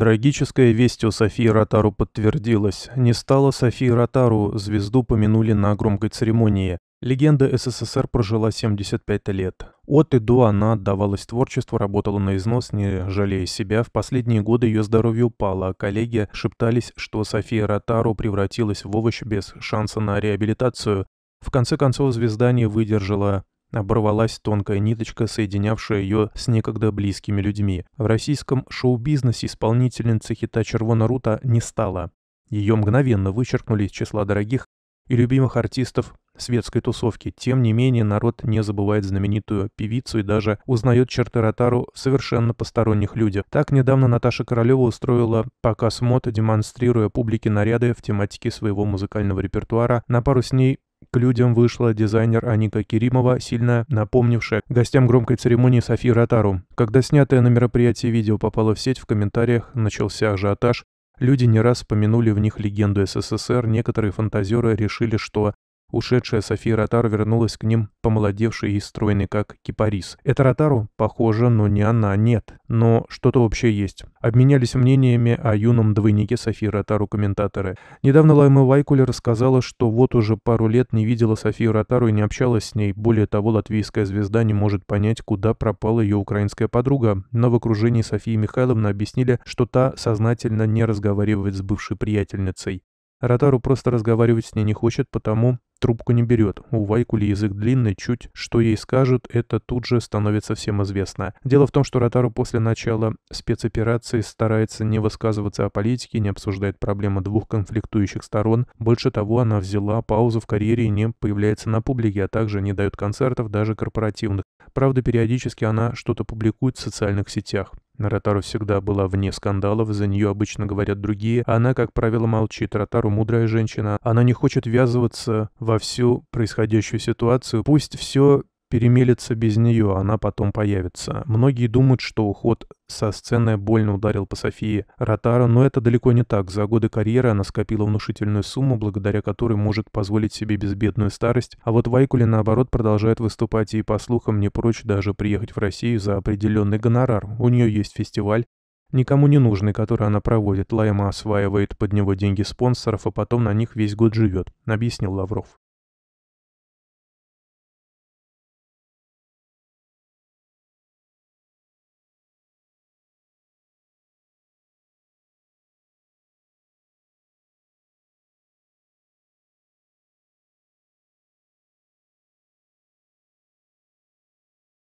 Трагическая весть о Софии Ротару подтвердилась. Не стало Софии Ротару, звезду помянули на громкой церемонии. Легенда СССР прожила 75 лет. От и до она отдавалась творчеству, работала на износ, не жалея себя. В последние годы ее здоровье упало, а коллеги шептались, что София Ротару превратилась в овощ без шанса на реабилитацию. В конце концов, звезда не выдержала Оборвалась тонкая ниточка, соединявшая ее с некогда близкими людьми. В российском шоу-бизнесе исполнительницы хита «Червона Рута» не стала. Ее мгновенно вычеркнули из числа дорогих и любимых артистов светской тусовки. Тем не менее, народ не забывает знаменитую певицу и даже узнает черты Ротару совершенно посторонних людей. Так недавно Наташа Королева устроила показ мод, демонстрируя публике наряды в тематике своего музыкального репертуара. На пару с ней к людям вышла дизайнер Аника Керимова, сильно напомнившая гостям громкой церемонии Софии Ротару. Когда снятое на мероприятии видео попало в сеть, в комментариях начался ажиотаж. Люди не раз вспомянули в них легенду СССР, некоторые фантазеры решили, что Ушедшая София Ротар вернулась к ним, помолодевшей и стройной, как кипарис. Это Ротару? Похоже, но не она, а нет. Но что-то общее есть. Обменялись мнениями о юном двойнике Софии Ротару комментаторы. Недавно Лайма Вайкуля рассказала, что вот уже пару лет не видела Софию Ротару и не общалась с ней. Более того, латвийская звезда не может понять, куда пропала ее украинская подруга. Но в окружении Софии Михайловны объяснили, что та сознательно не разговаривает с бывшей приятельницей. Ротару просто разговаривать с ней не хочет, потому трубку не берет. У Вайкули язык длинный, чуть что ей скажут, это тут же становится всем известно. Дело в том, что Ротару после начала спецоперации старается не высказываться о политике, не обсуждает проблемы двух конфликтующих сторон. Больше того, она взяла паузу в карьере и не появляется на публике, а также не дает концертов, даже корпоративных. Правда, периодически она что-то публикует в социальных сетях. Наротару всегда была вне скандалов, за нее обычно говорят другие. Она, как правило, молчит. Ротару мудрая женщина. Она не хочет ввязываться во всю происходящую ситуацию. Пусть все перемелется без нее, она потом появится. Многие думают, что уход со сцены больно ударил по Софии Ротаро, но это далеко не так. За годы карьеры она скопила внушительную сумму, благодаря которой может позволить себе безбедную старость, а вот Вайкули, наоборот, продолжает выступать и, по слухам, не прочь даже приехать в Россию за определенный гонорар. У нее есть фестиваль, никому не нужный, который она проводит. Лайма осваивает под него деньги спонсоров, а потом на них весь год живет, объяснил Лавров.